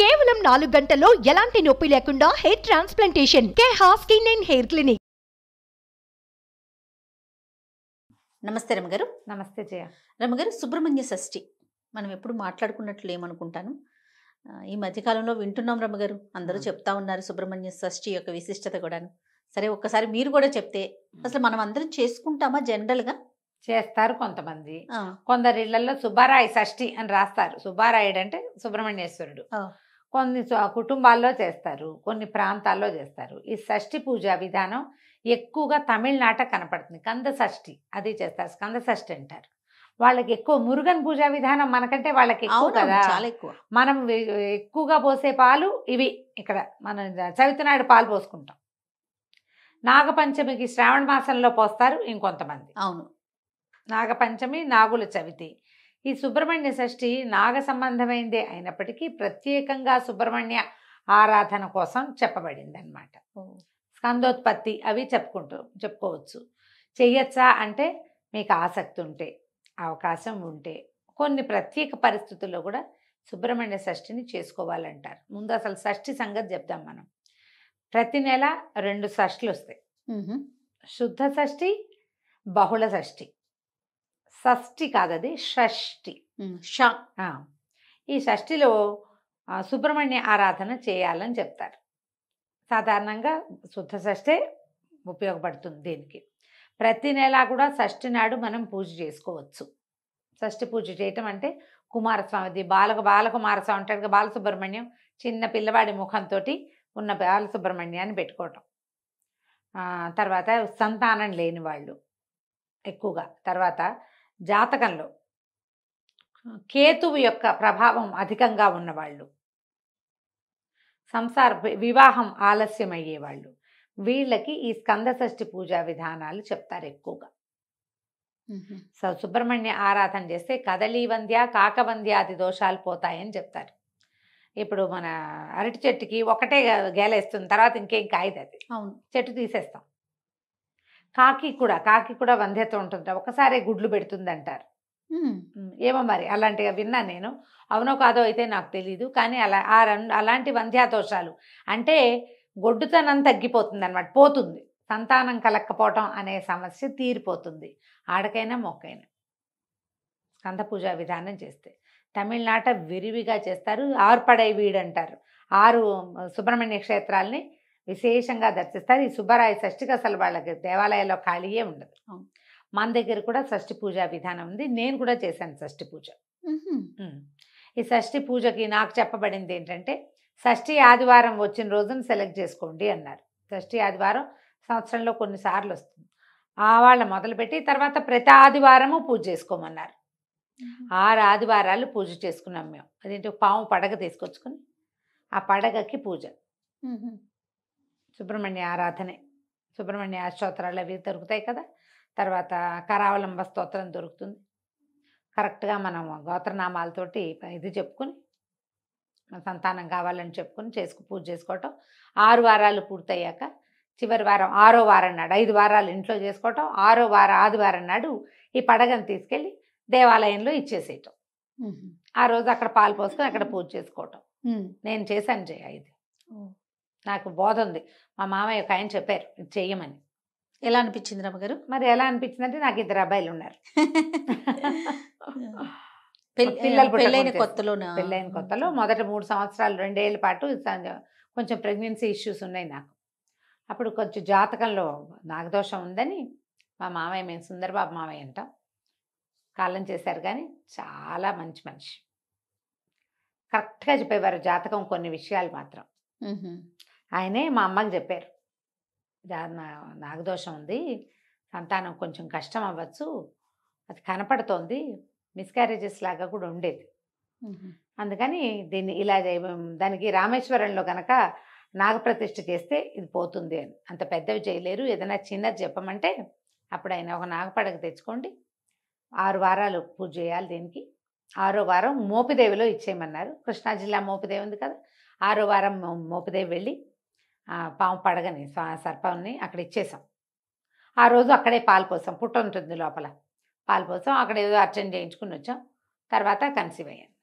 కేవలం నాలుగు గంటల్లో ఎలాంటి నొప్పి లేకుండా హెయిర్ ట్రాన్స్ప్లాంటేషన్ కే స్కిన్ అండ్ హెయిర్ క్లినిక్ నమస్తే రమగారు నమస్తే జయ రమగారు సుబ్రహ్మణ్య షష్ఠి మనం ఎప్పుడు మాట్లాడుకున్నట్లు ఏమనుకుంటాను ఈ మధ్యకాలంలో వింటున్నాం రమగారు అందరూ చెప్తా ఉన్నారు సుబ్రహ్మణ్య షష్ఠి యొక్క విశిష్టత కూడాను సరే ఒక్కసారి మీరు కూడా చెప్తే అసలు మనం అందరం చేసుకుంటామా జనరల్గా చేస్తారు కొంతమంది కొందరి ఇళ్లలో సుబ్బారాయ షష్ఠి అని రాస్తారు సుబ్బారాయుడు అంటే సుబ్రహ్మణ్యేశ్వరుడు కొన్ని కుటుంబాల్లో చేస్తారు కొన్ని ప్రాంతాల్లో చేస్తారు ఈ షష్ఠి పూజా విధానం ఎక్కువగా తమిళనాట కనపడుతుంది కంద షష్ఠి అది చేస్తారు స్కంద షష్ఠి అంటారు వాళ్ళకి ఎక్కువ మురుగన్ పూజా విధానం మనకంటే వాళ్ళకి ఎక్కువ కదా మనం ఎక్కువగా పోసే పాలు ఇవి ఇక్కడ మనం చవితనాడు పాలు పోసుకుంటాం నాగపంచమికి శ్రావణ మాసంలో పోస్తారు ఇంకొంతమంది అవును నాగపంచమి నాగుల చవితి ఈ సుబ్రహ్మణ్య షష్ఠి నాగ సంబంధమైందే అయినప్పటికీ ప్రత్యేకంగా సుబ్రహ్మణ్య ఆరాధన కోసం చెప్పబడింది అనమాట స్కందోత్పత్తి అవి చెప్పుకుంటూ చెప్పుకోవచ్చు చెయ్యొచ్చా అంటే మీకు ఆసక్తి ఉంటే అవకాశం ఉంటే కొన్ని ప్రత్యేక పరిస్థితుల్లో కూడా సుబ్రహ్మణ్య షష్ఠిని చేసుకోవాలంటారు ముందు అసలు షష్ఠి సంగతి చెప్దాం మనం ప్రతి నెల రెండు షష్ఠులు వస్తాయి శుద్ధ షష్ఠి బహుళ షష్ఠి షష్ఠి కాదది షష్ఠి ష ఈ షష్ఠిలో సుబ్రహ్మణ్య ఆరాధన చేయాలని చెప్తారు సాధారణంగా శుద్ధ షష్ఠే ఉపయోగపడుతుంది దీనికి ప్రతి నెలా కూడా షష్ఠి నాడు మనం పూజ చేసుకోవచ్చు షష్ఠి పూజ చేయటం అంటే కుమారస్వామిది బాలక బాలకుమారస్వామి ఉంటాడు కదా బాలసుబ్రహ్మణ్యం చిన్న పిల్లవాడి ముఖంతో ఉన్న బాలసుబ్రహ్మణ్యాన్ని పెట్టుకోవటం తర్వాత సంతానం లేని వాళ్ళు ఎక్కువగా తర్వాత జాతకంలో కేతువు యొక్క ప్రభావం అధికంగా ఉన్నవాళ్ళు సంసార వివాహం ఆలస్యం అయ్యేవాళ్ళు వీళ్ళకి ఈ స్కందషష్ఠి పూజా విధానాలు చెప్తారు ఎక్కువగా సో సుబ్రహ్మణ్య ఆరాధన చేస్తే వంద్య కాకవంద్యాది దోషాలు పోతాయని చెప్తారు ఇప్పుడు మన అరటి చెట్టుకి ఒకటే గేలేస్తుంది తర్వాత ఇంకేం కాయదు అది అవును చెట్టు తీసేస్తాం కాకి కూడా కాకి కూడా వంధ్యత ఉంటుంది ఒకసారి గుడ్లు పెడుతుంది అంటారు ఏమో మరి అలాంటివి విన్నా నేను అవునో కాదో అయితే నాకు తెలీదు కానీ అలా ఆ అలాంటి వంధ్యాదోషాలు అంటే గొడ్డుతనం తగ్గిపోతుంది అనమాట పోతుంది సంతానం కలక్కపోవటం అనే సమస్య తీరిపోతుంది ఆడకైనా మొక్కైనా స్కంద పూజ విధానం చేస్తే తమిళనాట విరివిగా చేస్తారు ఆర్పడై వీడంటారు ఆరు సుబ్రహ్మణ్య క్షేత్రాల్ని విశేషంగా దర్శిస్తారు ఈ సుబ్బరాయ షష్ఠికి అసలు వాళ్ళకి దేవాలయాల్లో ఖాళీయే ఉండదు మన దగ్గర కూడా షష్ఠి పూజ విధానం ఉంది నేను కూడా చేశాను షష్ఠి పూజ ఈ షష్ఠి పూజకి నాకు చెప్పబడింది ఏంటంటే షష్ఠి ఆదివారం వచ్చిన రోజును సెలెక్ట్ చేసుకోండి అన్నారు షష్ఠి ఆదివారం సంవత్సరంలో కొన్నిసార్లు వస్తుంది ఆ వాళ్ళ మొదలుపెట్టి తర్వాత ప్రతి ఆదివారము పూజ చేసుకోమన్నారు ఆరు ఆదివారాలు పూజ చేసుకున్నాం మేము అదేంటి పాము పడగ తీసుకొచ్చుకుని ఆ పడగకి పూజ సుబ్రహ్మణ్య ఆరాధనే సుబ్రహ్మణ్య స్తోత్రాలు అవి దొరుకుతాయి కదా తర్వాత కరావలంబ స్తోత్రం దొరుకుతుంది కరెక్ట్గా మనం గోత్రనామాలతోటి ఇది చెప్పుకుని సంతానం కావాలని చెప్పుకుని చేసుకు పూజ చేసుకోవటం ఆరు వారాలు పూర్తయ్యాక చివరి వారం ఆరో వారం నాడు ఐదు వారాలు ఇంట్లో చేసుకోవటం ఆరో వార ఆదివారం నాడు ఈ పడగను తీసుకెళ్ళి దేవాలయంలో ఇచ్చేసేయటం ఆ రోజు అక్కడ పాలు పోసుకొని అక్కడ పూజ చేసుకోవటం నేను చేశాను చేయ ఇది నాకు బోధ ఉంది మా మామయ్య ఒక ఆయన చెప్పారు ఇది చేయమని ఎలా అనిపించింది రమ్మగారు మరి ఎలా అనిపించింది అంటే నాకు ఇద్దరు అబ్బాయిలు ఉన్నారు పిల్లలు పెళ్ళైన కొత్తలో పెళ్ళైన కొత్తలో మొదట మూడు సంవత్సరాలు రెండేళ్ల పాటు కొంచెం ప్రెగ్నెన్సీ ఇష్యూస్ ఉన్నాయి నాకు అప్పుడు కొంచెం జాతకంలో నాగదోషం ఉందని మా మామయ్య మేము సుందరబాబు మామయ్య అంటాం కాలం చేశారు కానీ చాలా మంచి మనిషి కరెక్ట్గా చెప్పేవారు జాతకం కొన్ని విషయాలు మాత్రం ఆయనే మా అమ్మకి చెప్పారు నాగదోషం ఉంది సంతానం కొంచెం కష్టం అవ్వచ్చు అది కనపడుతోంది మిస్క్యారేజెస్ లాగా కూడా ఉండేది అందుకని దీన్ని ఇలా దానికి రామేశ్వరంలో కనుక నాగప్రతిష్ఠ చేస్తే ఇది పోతుంది అని అంత పెద్దవి చేయలేరు ఏదైనా చిన్నది చెప్పమంటే అప్పుడు ఆయన ఒక నాగపడక తెచ్చుకోండి ఆరు వారాలు పూజ చేయాలి దీనికి ఆరో వారం మోపిదేవిలో ఇచ్చేయమన్నారు కృష్ణా జిల్లా మోపిదేవి ఉంది కదా ఆరో వారం మోపిదేవి వెళ్ళి పాము పడగని సర్పంని అక్కడ ఇచ్చేసాం ఆ రోజు అక్కడే పాలు పోసాం పుట్ట ఉంటుంది లోపల పాలు పోసాం అక్కడ ఏదో అటెండ్ చేయించుకుని వచ్చాం తర్వాత కన్సీవ్ అయ్యాను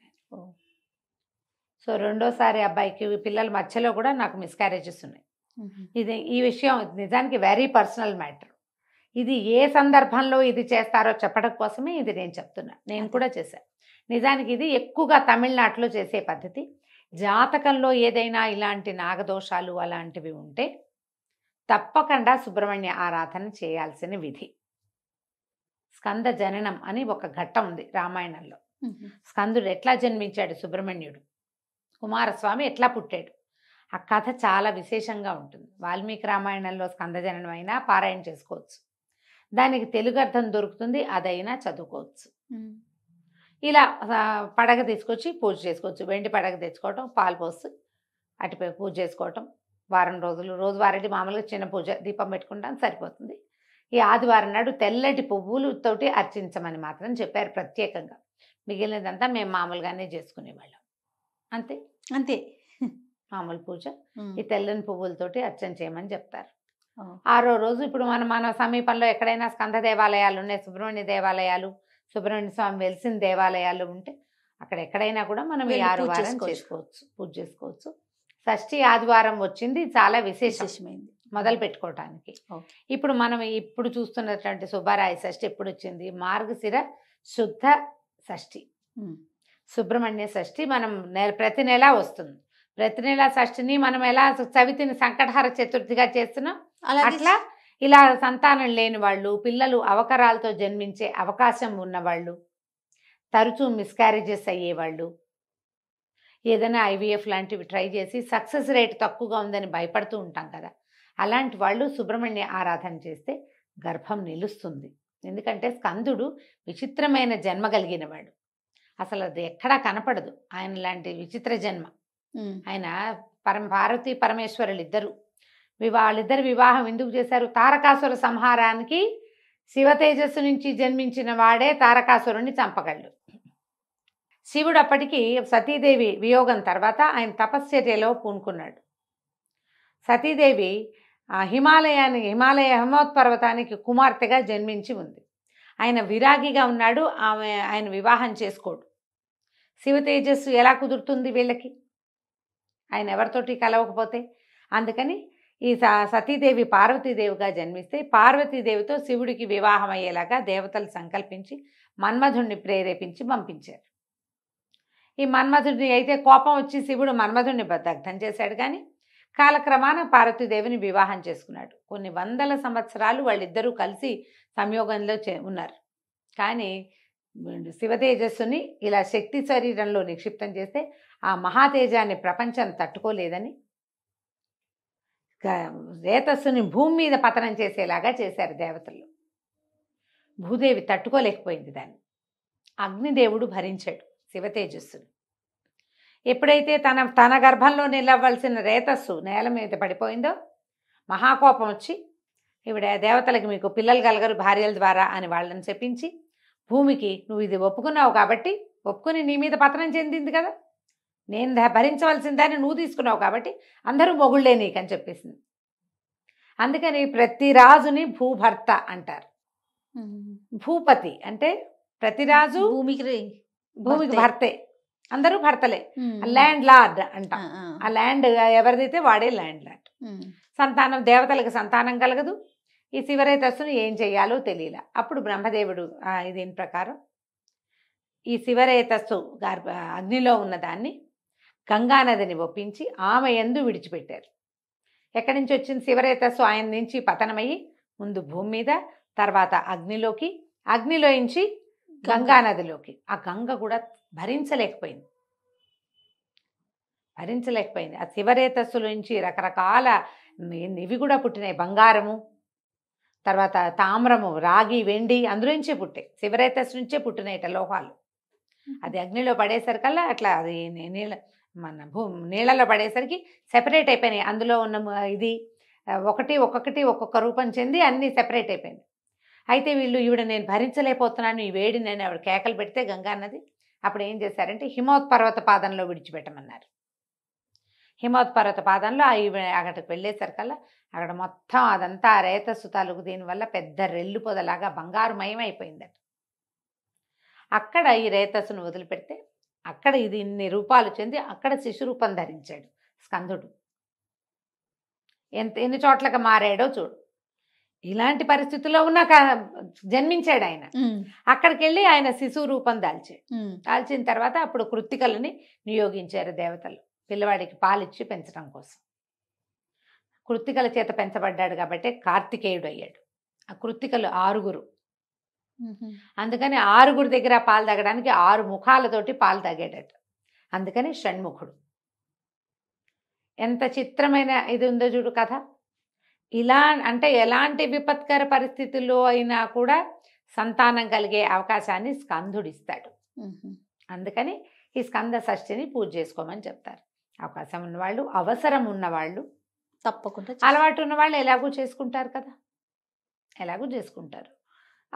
సో రెండోసారి అబ్బాయికి పిల్లల మధ్యలో కూడా నాకు మిస్క్యారేజెస్ ఉన్నాయి ఇది ఈ విషయం నిజానికి వెరీ పర్సనల్ మ్యాటర్ ఇది ఏ సందర్భంలో ఇది చేస్తారో చెప్పడం కోసమే ఇది నేను చెప్తున్నా నేను కూడా చేశాను నిజానికి ఇది ఎక్కువగా తమిళనాడులో చేసే పద్ధతి జాతకంలో ఏదైనా ఇలాంటి నాగదోషాలు అలాంటివి ఉంటే తప్పకుండా సుబ్రహ్మణ్య ఆరాధన చేయాల్సిన విధి స్కంద జననం అని ఒక ఘట్టం ఉంది రామాయణంలో స్కందుడు ఎట్లా జన్మించాడు సుబ్రహ్మణ్యుడు కుమారస్వామి ఎట్లా పుట్టాడు ఆ కథ చాలా విశేషంగా ఉంటుంది వాల్మీకి రామాయణంలో స్కంద జననం అయినా పారాయణ చేసుకోవచ్చు దానికి తెలుగు అర్థం దొరుకుతుంది అదైనా చదువుకోవచ్చు ఇలా పడగ తీసుకొచ్చి పూజ చేసుకోవచ్చు వెండి పడగ తెచ్చుకోవటం పాలు పోసి అటుపై పూజ చేసుకోవటం వారం రోజులు రోజు వారంటి మామూలుగా చిన్న పూజ దీపం పెట్టుకుంటాం సరిపోతుంది ఈ ఆదివారం నాడు తెల్లటి పువ్వులు తోటి అర్చించమని మాత్రం చెప్పారు ప్రత్యేకంగా మిగిలినదంతా మేము మామూలుగానే చేసుకునేవాళ్ళం అంతే అంతే మామూలు పూజ ఈ తెల్లని పువ్వులతోటి అర్చన చేయమని చెప్తారు ఆరో రోజు ఇప్పుడు మన మన సమీపంలో ఎక్కడైనా స్కంద దేవాలయాలు ఉన్నాయి సుబ్రహ్మణ్య దేవాలయాలు సుబ్రహ్మణ్య స్వామి వెలిసిన దేవాలయాలు ఉంటే అక్కడ ఎక్కడైనా కూడా మనం ఈ ఆరు వారం చేసుకోవచ్చు పూజ చేసుకోవచ్చు షష్ఠి ఆదివారం వచ్చింది చాలా విశేషమైంది మొదలు పెట్టుకోవటానికి ఇప్పుడు మనం ఇప్పుడు చూస్తున్నటువంటి సుబ్బారాయ షష్ఠి ఎప్పుడు వచ్చింది మార్గశిర శుద్ధ షష్ఠి సుబ్రహ్మణ్య షష్ఠి మనం ప్రతి నెల వస్తుంది ప్రతి నెల షష్ఠిని మనం ఎలా చవితిని సంకటహార చతుర్థిగా చేస్తున్నాం అట్లా ఇలా సంతానం లేని వాళ్ళు పిల్లలు అవకరాలతో జన్మించే అవకాశం ఉన్నవాళ్ళు తరచూ మిస్క్యారేజెస్ అయ్యేవాళ్ళు ఏదైనా ఐవీఎఫ్ లాంటివి ట్రై చేసి సక్సెస్ రేట్ తక్కువగా ఉందని భయపడుతూ ఉంటాం కదా అలాంటి వాళ్ళు సుబ్రహ్మణ్య ఆరాధన చేస్తే గర్భం నిలుస్తుంది ఎందుకంటే స్కందుడు విచిత్రమైన జన్మ కలిగినవాడు అసలు అది ఎక్కడా కనపడదు ఆయన లాంటి విచిత్ర జన్మ ఆయన పరం పార్వతీ పరమేశ్వరులు ఇద్దరు వాళ్ళిద్దరు వివాహం ఎందుకు చేశారు తారకాసుర సంహారానికి శివతేజస్సు నుంచి జన్మించిన వాడే తారకాసురుణ్ణి చంపగలడు శివుడు అప్పటికి సతీదేవి వియోగం తర్వాత ఆయన తపశ్చర్యలో పూనుకున్నాడు సతీదేవి హిమాలయాన్ని హిమాలయ పర్వతానికి కుమార్తెగా జన్మించి ఉంది ఆయన విరాగిగా ఉన్నాడు ఆమె ఆయన వివాహం చేసుకోడు శివ తేజస్సు ఎలా కుదురుతుంది వీళ్ళకి ఆయన ఎవరితోటి కలవకపోతే అందుకని ఈ సతీదేవి పార్వతీదేవిగా జన్మిస్తే పార్వతీదేవితో శివుడికి వివాహం అయ్యేలాగా దేవతలు సంకల్పించి మన్మధుణ్ణి ప్రేరేపించి పంపించారు ఈ మన్మధుడిని అయితే కోపం వచ్చి శివుడు మన్మధుణ్ణి దగ్ధం చేశాడు కానీ కాలక్రమాన పార్వతీదేవిని వివాహం చేసుకున్నాడు కొన్ని వందల సంవత్సరాలు వాళ్ళిద్దరూ కలిసి సంయోగంలో ఉన్నారు కానీ శివతేజస్సుని ఇలా శక్తి శరీరంలో నిక్షిప్తం చేస్తే ఆ మహాతేజాన్ని ప్రపంచం తట్టుకోలేదని రేతస్సుని భూమి మీద పతనం చేసేలాగా చేశారు దేవతలు భూదేవి తట్టుకోలేకపోయింది దాన్ని అగ్నిదేవుడు భరించాడు శివతేజస్సుని ఎప్పుడైతే తన తన గర్భంలో నిలవలసిన రేతస్సు నేల మీద పడిపోయిందో మహాకోపం వచ్చి ఇవిడ దేవతలకు మీకు పిల్లలు కలగరు భార్యల ద్వారా అని వాళ్ళని చెప్పించి భూమికి నువ్వు ఇది ఒప్పుకున్నావు కాబట్టి ఒప్పుకుని నీ మీద పతనం చెందింది కదా నేను భరించవలసిన దాన్ని నువ్వు తీసుకున్నావు కాబట్టి అందరూ మొగుళ్ళే నీకని చెప్పేసింది అందుకని ప్రతి రాజుని భూభర్త అంటారు భూపతి అంటే ప్రతి రాజు భూమికి భూమికి భర్తే అందరూ భర్తలే ల్యాండ్ లార్డ్ అంట ఆ ల్యాండ్ ఎవరిదైతే వాడే ల్యాండ్ లార్డ్ సంతానం దేవతలకు సంతానం కలగదు ఈ శివరేతస్సును ఏం చేయాలో తెలియల అప్పుడు బ్రహ్మదేవుడు దీని ప్రకారం ఈ శివరేతస్సు అగ్నిలో ఉన్నదాన్ని గంగానదిని ఒప్పించి ఆమె ఎందు విడిచిపెట్టారు ఎక్కడి నుంచి వచ్చిన శివరేతస్సు ఆయన నుంచి పతనమయ్యి ముందు భూమి మీద తర్వాత అగ్నిలోకి అగ్నిలో గంగానదిలోకి ఆ గంగ కూడా భరించలేకపోయింది భరించలేకపోయింది ఆ శివరేతస్సుల నుంచి రకరకాల ఇవి కూడా పుట్టినాయి బంగారము తర్వాత తామ్రము రాగి వెండి అందులోంచే పుట్టాయి శివరేతస్సు నుంచే పుట్టినాయి ఇట లోహాలు అది అగ్నిలో పడేసరికల్లా అట్లా అది నీళ్ళ మన భూమి నీళ్ళలో పడేసరికి సెపరేట్ అయిపోయినాయి అందులో ఉన్న ఇది ఒకటి ఒక్కొక్కటి ఒక్కొక్క రూపం చెంది అన్నీ సెపరేట్ అయిపోయింది అయితే వీళ్ళు ఈవిడ నేను భరించలేకపోతున్నాను ఈ వేడి నేను ఆవిడ కేకలు పెడితే గంగా నది అప్పుడు ఏం చేశారంటే హిమోత్ పర్వత పాదంలో విడిచిపెట్టమన్నారు హిమోత్ పర్వత పాదంలో ఈవిడ అక్కడికి వెళ్ళేసరికల్లా అక్కడ మొత్తం అదంతా రేతస్సు తాలూకు దీనివల్ల పెద్ద రెల్లు పొదలాగా బంగారుమయం అయిపోయిందట అక్కడ ఈ రేతస్సును వదిలిపెడితే అక్కడ ఇది ఇన్ని రూపాలు చెంది అక్కడ శిశురూపం ధరించాడు స్కందుడు ఎంత ఎన్ని చోట్లకి మారాడో చూడు ఇలాంటి పరిస్థితుల్లో ఉన్న జన్మించాడు ఆయన అక్కడికి వెళ్ళి ఆయన శిశువు రూపం దాల్చాడు దాల్చిన తర్వాత అప్పుడు కృత్తికలని నియోగించారు దేవతలు పిల్లవాడికి పాలిచ్చి పెంచడం కోసం కృత్తికల చేత పెంచబడ్డాడు కాబట్టి కార్తికేయుడు అయ్యాడు ఆ కృత్తికలు ఆరుగురు అందుకని ఆరుగురు దగ్గర పాలు తాగడానికి ఆరు ముఖాలతోటి పాలు తాగేటట్టు అందుకని షణ్ముఖుడు ఎంత చిత్రమైన ఇది ఉందో చూడు కథ ఇలా అంటే ఎలాంటి విపత్కర పరిస్థితుల్లో అయినా కూడా సంతానం కలిగే అవకాశాన్ని స్కందుడిస్తాడు అందుకని ఈ స్కంద షష్ఠిని పూజ చేసుకోమని చెప్తారు అవకాశం ఉన్నవాళ్ళు అవసరం ఉన్నవాళ్ళు తప్పకుండా అలవాటు ఉన్నవాళ్ళు ఎలాగూ చేసుకుంటారు కదా ఎలాగూ చేసుకుంటారు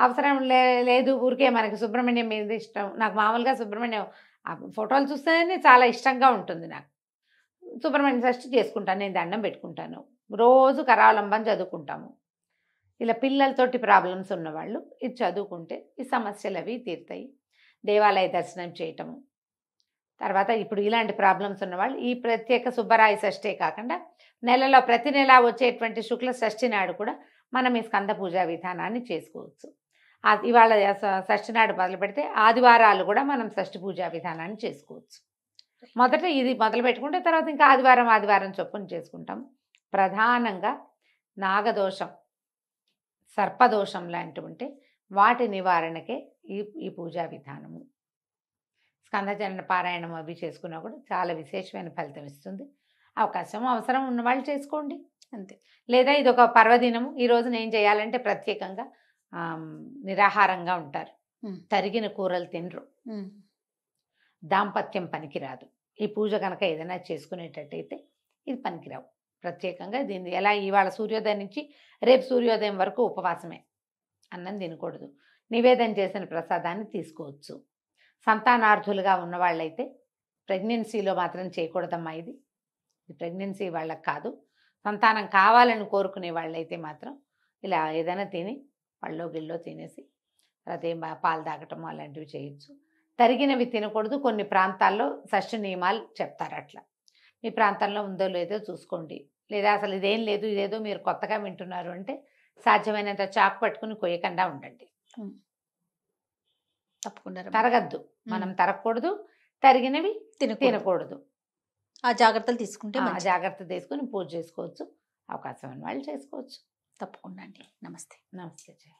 అవసరం లే లేదు ఊరికే మనకి సుబ్రహ్మణ్యం మీద ఇష్టం నాకు మామూలుగా సుబ్రహ్మణ్యం ఫోటోలు చూస్తేనే చాలా ఇష్టంగా ఉంటుంది నాకు సుబ్రహ్మణ్యం షష్ఠి చేసుకుంటాను నేను దండం పెట్టుకుంటాను రోజు కరావలంబం చదువుకుంటాము ఇలా పిల్లలతోటి ప్రాబ్లమ్స్ ఉన్నవాళ్ళు ఇది చదువుకుంటే ఈ సమస్యలు అవి తీరుతాయి దేవాలయ దర్శనం చేయటము తర్వాత ఇప్పుడు ఇలాంటి ప్రాబ్లమ్స్ ఉన్నవాళ్ళు ఈ ప్రత్యేక సుబ్బరాయ షష్ఠే కాకుండా నెలలో ప్రతి నెల వచ్చేటువంటి శుక్ల షష్ఠి నాడు కూడా మనం ఈ స్కంద పూజా విధానాన్ని చేసుకోవచ్చు ఇవాళ షష్ఠి నాడు మొదలు పెడితే ఆదివారాలు కూడా మనం షష్ఠి పూజా విధానాన్ని చేసుకోవచ్చు మొదట ఇది మొదలు పెట్టుకుంటే తర్వాత ఇంకా ఆదివారం ఆదివారం చొప్పున చేసుకుంటాం ప్రధానంగా నాగదోషం సర్పదోషం లాంటివి ఉంటే వాటి నివారణకే ఈ ఈ పూజా విధానము స్కందజన పారాయణం అవి చేసుకున్నా కూడా చాలా విశేషమైన ఫలితం ఇస్తుంది అవకాశం అవసరం ఉన్నవాళ్ళు చేసుకోండి అంతే లేదా ఇది ఒక పర్వదినము ఈరోజు నేను చేయాలంటే ప్రత్యేకంగా నిరాహారంగా ఉంటారు తరిగిన కూరలు తినరు దాంపత్యం పనికిరాదు ఈ పూజ కనుక ఏదైనా చేసుకునేటట్టయితే ఇది పనికిరావు ప్రత్యేకంగా దీన్ని ఎలా ఇవాళ సూర్యోదయం నుంచి రేపు సూర్యోదయం వరకు ఉపవాసమే అన్నం తినకూడదు నివేదన చేసిన ప్రసాదాన్ని తీసుకోవచ్చు సంతానార్థులుగా ఉన్నవాళ్ళైతే ప్రెగ్నెన్సీలో మాత్రం చేయకూడదమ్మా ఇది ప్రెగ్నెన్సీ వాళ్ళకి కాదు సంతానం కావాలని కోరుకునే వాళ్ళైతే మాత్రం ఇలా ఏదైనా తిని పళ్ళో గిళ్ళో తినేసి తర్వాత పాలు తాగటం అలాంటివి చేయొచ్చు తరిగినవి తినకూడదు కొన్ని ప్రాంతాల్లో షష్ఠ నియమాలు చెప్తారు అట్లా మీ ప్రాంతంలో ఉందో లేదో చూసుకోండి లేదా అసలు ఇదేం లేదు ఇదేదో మీరు కొత్తగా వింటున్నారు అంటే సాధ్యమైనంత చాకు పట్టుకుని కొయ్యకుండా ఉండండి తప్పకుండా తరగద్దు మనం తరగకూడదు తరిగినవి తినకూడదు ఆ జాగ్రత్తలు తీసుకుంటే ఆ జాగ్రత్త తీసుకుని పూజ చేసుకోవచ్చు అవకాశం ఉన్న వాళ్ళు చేసుకోవచ్చు తప్పకుండా అండి నమస్తే నమస్తే జయ